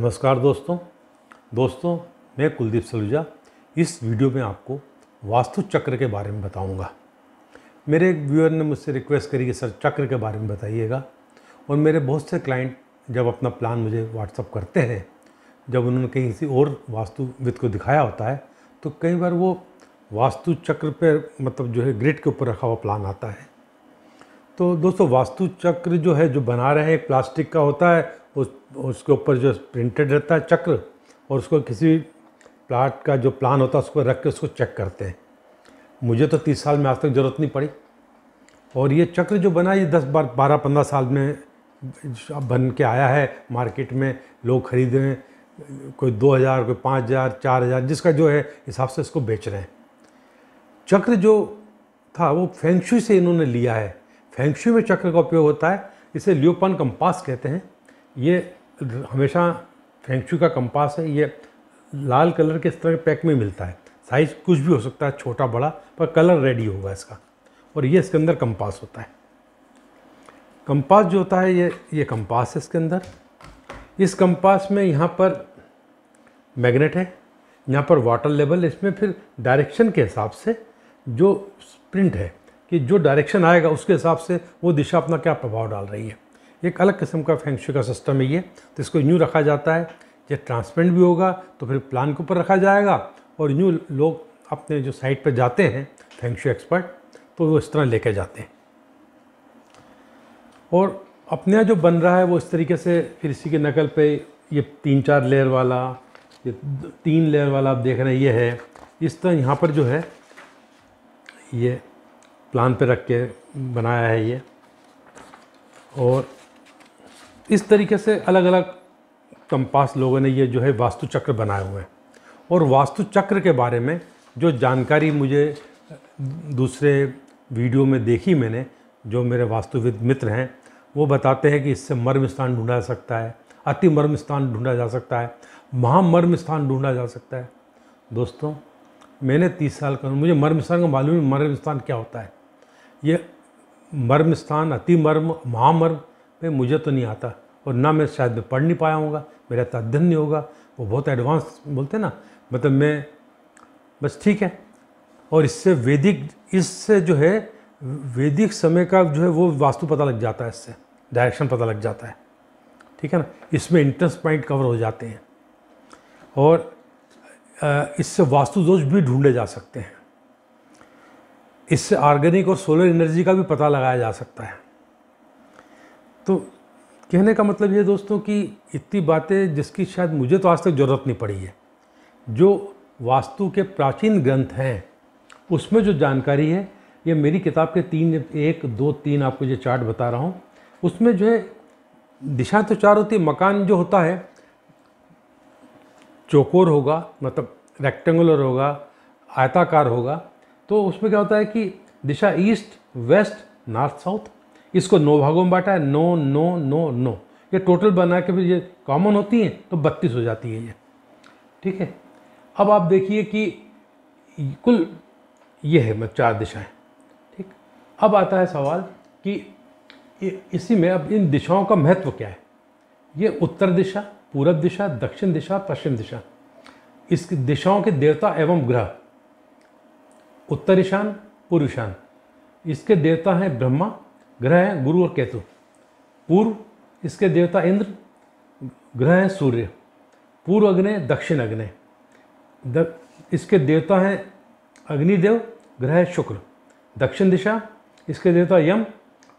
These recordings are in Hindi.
नमस्कार दोस्तों दोस्तों मैं कुलदीप सलूजा इस वीडियो में आपको वास्तु चक्र के बारे में बताऊंगा मेरे एक व्यूअर ने मुझसे रिक्वेस्ट करी कि सर चक्र के बारे में बताइएगा और मेरे बहुत से क्लाइंट जब अपना प्लान मुझे व्हाट्सअप करते हैं जब उन्होंने कहीं किसी और वास्तुविद को दिखाया होता है तो कई बार वो वास्तु चक्र पर मतलब जो है ग्रिड के ऊपर रखा हुआ प्लान आता है तो दोस्तों वास्तु चक्र जो है जो बना रहे हैं एक प्लास्टिक का होता है उस उसके ऊपर जो प्रिंटेड रहता है चक्र और उसको किसी प्लाट का जो प्लान होता है उसको रख के उसको चेक करते हैं मुझे तो तीस साल में आज तक ज़रूरत नहीं पड़ी और ये चक्र जो बना ये दस बार बारह पंद्रह साल में बन के आया है मार्केट में लोग खरीद रहे हैं कोई दो हज़ार कोई पाँच हज़ार चार हज़ार जिसका जो है हिसाब से इसको बेच रहे हैं चक्र जो था वो फेंगशुई से इन्होंने लिया है फेंगशुई में चक्र का उपयोग होता है इसे लियोपान कंपास कहते हैं ये हमेशा फेंक्चू का कंपास है ये लाल कलर के इस तरह के पैक में मिलता है साइज कुछ भी हो सकता है छोटा बड़ा पर कलर रेडी होगा इसका और ये इसके अंदर कंपास होता है कंपास जो होता है ये ये कंपास है इसके अंदर इस कंपास में यहाँ पर मैग्नेट है यहाँ पर वाटर लेवल इसमें फिर डायरेक्शन के हिसाब से जो प्रिंट है कि जो डायरेक्शन आएगा उसके हिसाब से वो दिशा अपना क्या प्रभाव डाल रही है एक अलग किस्म का फेंगशू का सिस्टम है ये तो इसको यूँ रखा जाता है ये ट्रांसपेरेंट भी होगा तो फिर प्लान के ऊपर रखा जाएगा और यूँ लोग अपने जो साइट पर जाते हैं फेंगशू एक्सपर्ट तो वो इस तरह ले जाते हैं और अपने जो बन रहा है वो इस तरीके से फिर इसी के नकल पर ये तीन चार लेयर वाला ये तीन लेयर वाला आप देख रहे हैं ये है इस तरह यहाँ पर जो है ये प्लान पे रख के बनाया है ये और इस तरीके से अलग अलग कंपास लोगों ने ये जो है वास्तु चक्र बनाए हुए हैं और वास्तु चक्र के बारे में जो जानकारी मुझे दूसरे वीडियो में देखी मैंने जो मेरे वास्तुविद मित्र हैं वो बताते हैं कि इससे मर्म स्थान ढूंढा जा सकता है अति मर्म स्थान ढूंढा जा सकता है महामर्म स्थान ढूंढा जा सकता है दोस्तों मैंने तीस साल का मुझे मर्म स्थान का मालूम है मर्म स्थान क्या होता है ये मर्म स्थान अति मर्म महामर्म भाई मुझे तो नहीं आता और ना मैं शायद मैं पढ़ नहीं पाया होगा मेरा तो अध्ययन नहीं होगा वो बहुत एडवांस बोलते ना मतलब मैं बस ठीक है और इससे वैदिक इससे जो है वैदिक समय का जो है वो वास्तु पता लग जाता है इससे डायरेक्शन पता लग जाता है ठीक है ना इसमें इंटरेस्ट पॉइंट कवर हो जाते हैं और इससे वास्तु दोष भी ढूंढे जा सकते हैं इससे ऑर्गेनिक और सोलर एनर्जी का भी पता लगाया जा सकता है तो कहने का मतलब ये दोस्तों कि इतनी बातें जिसकी शायद मुझे तो आज तक ज़रूरत नहीं पड़ी है जो वास्तु के प्राचीन ग्रंथ हैं उसमें जो जानकारी है ये मेरी किताब के तीन एक दो तीन आपको ये चार्ट बता रहा हूँ उसमें जो है दिशा तो चार होती है मकान जो होता है चौकोर होगा मतलब रेक्टेंगुलर होगा आयताकार होगा तो उसमें क्या होता है कि दिशा ईस्ट वेस्ट नॉर्थ साउथ इसको नौ भागों में बांटा है नो नो नो नो ये टोटल बना के फिर ये कॉमन होती हैं तो बत्तीस हो जाती है ये ठीक है अब आप देखिए कि कुल ये है मैं मतलब चार दिशाएं ठीक अब आता है सवाल कि इसी में अब इन दिशाओं का महत्व क्या है ये उत्तर दिशा पूरब दिशा दक्षिण दिशा पश्चिम दिशा इस दिशाओं के देवता एवं ग्रह उत्तर ईशान पूर्व ईशान इसके देवता हैं ब्रह्मा ग्रह हैं गुरु और केतु पूर्व इसके देवता इंद्र ग्रह हैं सूर्य पूर्व अग्नि दक्षिण अग्नि इसके देवता हैं अग्निदेव ग्रह है शुक्र दक्षिण दिशा इसके देवता यम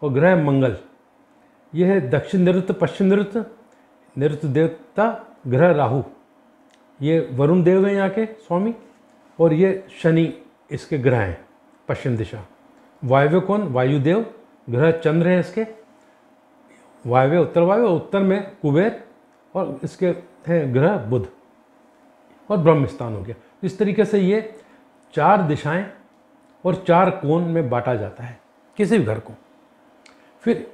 और ग्रह मंगल यह है दक्षिण नृत्य पश्चिम नृत्य नृत्य देवता ग्रह राहु ये वरुण देव हैं यहाँ के स्वामी और ये शनि इसके ग्रह हैं पश्चिम दिशा वायव्य कौन वायुदेव ग्रह चंद्र है इसके वायव्य उत्तर वायव्य उत्तर में कुबेर और इसके हैं ग्रह बुध और ब्रह्म स्थान हो गया इस तरीके से ये चार दिशाएं और चार कोण में बांटा जाता है किसी भी घर को फिर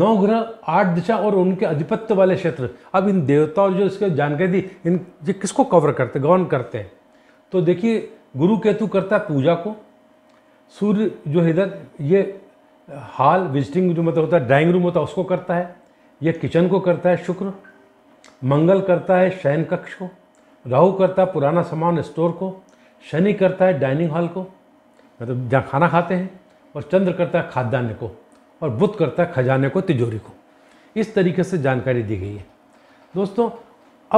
नौ ग्रह आठ दिशा और उनके अधिपत्य वाले क्षेत्र अब इन देवताओं जो इसके जानकारी दी इन ये किसको कवर करते गौन करते हैं तो देखिए गुरु केतु करता है पूजा को सूर्य जो है इधर ये हॉल विजिटिंग जो मतलब होता है ड्राइंग रूम होता है उसको करता है या किचन को करता है शुक्र मंगल करता है शयन कक्ष को राहु करता है पुराना सामान स्टोर को शनि करता है डाइनिंग हॉल को मतलब जहाँ खाना खाते हैं और चंद्र करता है खाद्यान्न को और बुध करता है खजाने को तिजोरी को इस तरीके से जानकारी दी गई है दोस्तों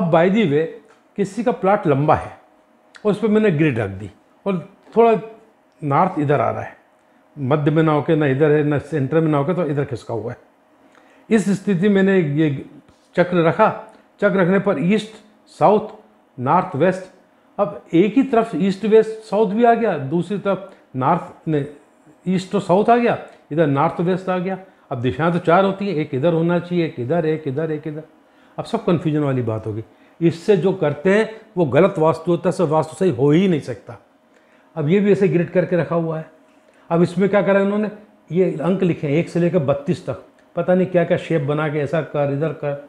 अब बाई दी वे किसी का प्लाट लंबा है और उस पर मैंने ग्रिड रख दी और थोड़ा नॉर्थ इधर आ रहा है मध्य में ना होके ना इधर है ना सेंटर में ना होके तो इधर खिसका हुआ है इस स्थिति में मैंने ये चक्र रखा चक्र रखने पर ईस्ट साउथ नॉर्थ वेस्ट अब एक ही तरफ ईस्ट वेस्ट साउथ भी आ गया दूसरी तरफ नॉर्थ ने ईस्ट तो साउथ आ गया इधर नॉर्थ वेस्ट आ गया अब दिशाएं तो चार होती हैं एक इधर होना चाहिए एक इधर एक इधर एक इधर अब सब कन्फ्यूजन वाली बात होगी इससे जो करते हैं वो गलत वास्तु होता है सब वास्तु सही हो ही नहीं सकता अब ये भी ऐसे ग्रिड करके रखा हुआ है अब इसमें क्या करा इन्होंने ये अंक लिखे हैं एक से लेकर बत्तीस तक पता नहीं क्या क्या शेप बना के ऐसा कर इधर कर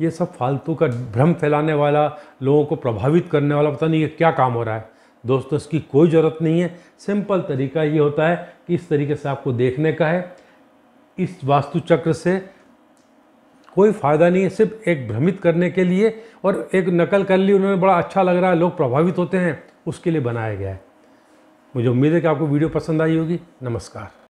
ये सब फालतू का भ्रम फैलाने वाला लोगों को प्रभावित करने वाला पता नहीं ये क्या काम हो रहा है दोस्तों इसकी कोई ज़रूरत नहीं है सिंपल तरीका ये होता है कि इस तरीके से आपको देखने का है इस वास्तु चक्र से कोई फ़ायदा नहीं है सिर्फ एक भ्रमित करने के लिए और एक नकल कर ली उन्होंने बड़ा अच्छा लग रहा है लोग प्रभावित होते हैं उसके लिए बनाया गया है मुझे उम्मीद है कि आपको वीडियो पसंद आई होगी नमस्कार